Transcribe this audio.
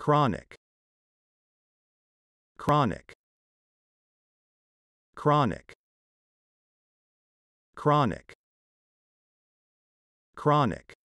chronic chronic chronic chronic chronic